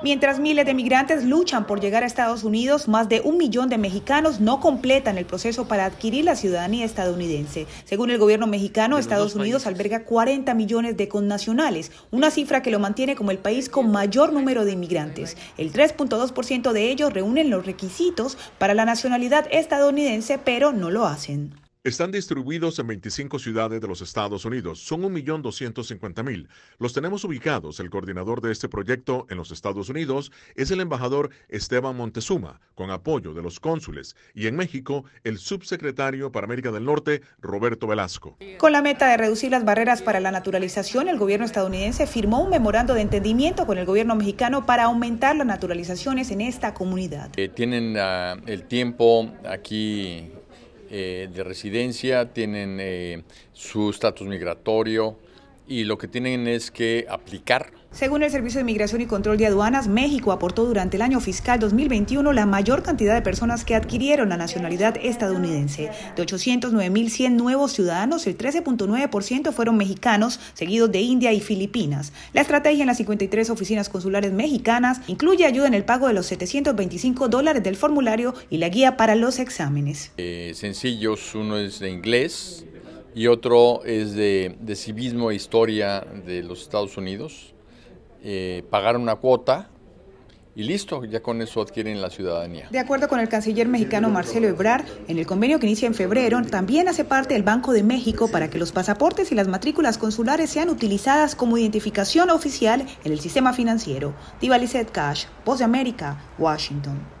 Mientras miles de migrantes luchan por llegar a Estados Unidos, más de un millón de mexicanos no completan el proceso para adquirir la ciudadanía estadounidense. Según el gobierno mexicano, Estados Unidos alberga 40 millones de connacionales, una cifra que lo mantiene como el país con mayor número de inmigrantes. El 3.2% de ellos reúnen los requisitos para la nacionalidad estadounidense, pero no lo hacen. Están distribuidos en 25 ciudades de los Estados Unidos. Son 1.250.000. Los tenemos ubicados. El coordinador de este proyecto en los Estados Unidos es el embajador Esteban Montezuma, con apoyo de los cónsules. Y en México, el subsecretario para América del Norte, Roberto Velasco. Con la meta de reducir las barreras para la naturalización, el gobierno estadounidense firmó un memorando de entendimiento con el gobierno mexicano para aumentar las naturalizaciones en esta comunidad. Eh, tienen ah, el tiempo aquí eh, de residencia, tienen eh, su estatus migratorio, y lo que tienen es que aplicar. Según el Servicio de Migración y Control de Aduanas, México aportó durante el año fiscal 2021 la mayor cantidad de personas que adquirieron la nacionalidad estadounidense. De 809.100 nuevos ciudadanos, el 13.9% fueron mexicanos, seguidos de India y Filipinas. La estrategia en las 53 oficinas consulares mexicanas incluye ayuda en el pago de los 725 dólares del formulario y la guía para los exámenes. Eh, sencillos, uno es de inglés, y otro es de, civismo e historia de los Estados Unidos. Eh, pagar una cuota y listo, ya con eso adquieren la ciudadanía. De acuerdo con el canciller mexicano Marcelo Ebrard, en el convenio que inicia en febrero también hace parte el Banco de México para que los pasaportes y las matrículas consulares sean utilizadas como identificación oficial en el sistema financiero. Diva Cash, Voz de América, Washington.